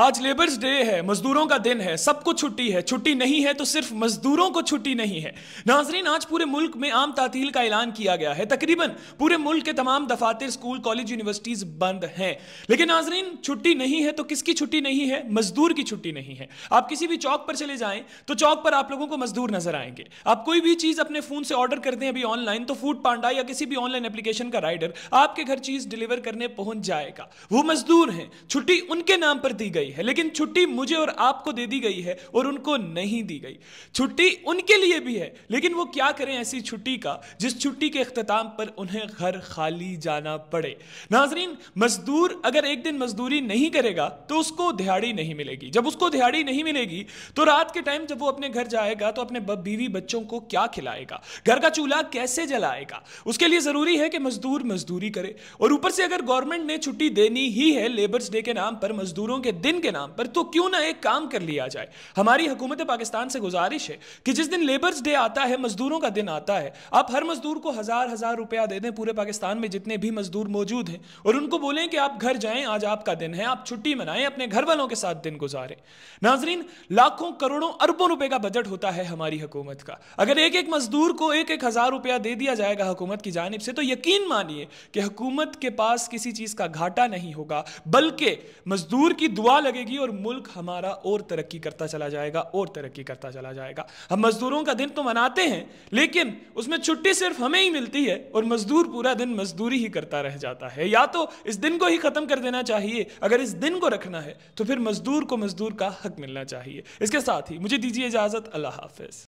आज labours day है मजदूरों का दिन है सबको छुट्टी है छुट्टी नहीं है तो सिर्फ मजदूरों को छुट्टी नहीं है नाजरीन आज पूरे मुल्क में आम तातील का ऐलान किया गया है तकरीबन पूरे मुल्क के तमाम दफातर स्कूल कॉलेज यूनिवर्सिटीज बंद हैं लेकिन नाजरीन छुट्टी नहीं है तो किसकी छुट्टी नहीं है मजदूर की छुट्टी नहीं है आप किसी भी चौक पर चले जाएं तो चौक पर आप लोगों को मजदूर नजर आएंगे आप कोई भी चीज अपने फोन से ऑर्डर कर दें अभी ऑनलाइन तो फूड पांडा या किसी भी ऑनलाइन एप्लीकेशन का राइडर आपके घर चीज डिलीवर करने पहुंच जाएगा वो मजदूर हैं छुट्टी उनके नाम पर दी गई गई है लेकिन छुट्टी मुझे और आपको दे दी गई है और उनको नहीं दी गई छुट्टी उनके लिए भी है लेकिन वो क्या करें ऐसी छुट्टी का जिस छुट्टी के अख्ताम पर उन्हें घर खाली जाना पड़े नाजरीन मजदूर अगर एक दिन मजदूरी नहीं करेगा तो उसको दिहाड़ी नहीं मिलेगी जब उसको दिहाड़ी नहीं मिलेगी तो रात के टाइम जब वो अपने घर जाएगा तो अपने बीवी बच्चों को क्या खिलाएगा घर का चूल्हा कैसे जलाएगा उसके लिए जरूरी है कि मजदूर मजदूरी करे और ऊपर से अगर गवर्नमेंट ने छुट्टी देनी ही है लेबर्स डे के नाम पर मजदूरों के दिन दिन के नाम पर तो क्यों ना एक काम कर लिया जाए हमारी हुकूमत पाकिस्तान से गुजारिश है कि जिस दिन लेबर्स डे आता है मजदूरों का दिन आता है आप हर मजदूर को हजार हजार रुपया दे दें पूरे पाकिस्तान में जितने भी मजदूर मौजूद हैं और उनको बोलें कि आप घर जाएं आज आपका दिन है आप छुट्टी मनाएं अपने घर वालों के साथ दिन गुजारें नाजरीन लाखों करोड़ों अरबों रुपए का बजट होता है हमारी हुकूमत का अगर एक एक मजदूर को एक एक हजार रुपया दे दिया जाएगा हुकूमत की जानब से तो यकीन मानिए कि हुकूमत के पास किसी चीज का घाटा नहीं होगा बल्कि मजदूर की दुआ लगेगी और मुल्क हमारा और तरक्की करता चला जाएगा और तरक्की करता चला जाएगा हम मज़दूरों का दिन तो मनाते हैं लेकिन उसमें छुट्टी सिर्फ हमें ही मिलती है और मज़दूर पूरा दिन मज़दूरी ही करता रह जाता है या तो इस दिन को ही ख़त्म कर देना चाहिए अगर इस दिन को रखना है तो फिर मज़दूर को मज़दूर का हक मिलना चाहिए इसके साथ ही मुझे दीजिए इजाज़त अल्लाह हाफिज़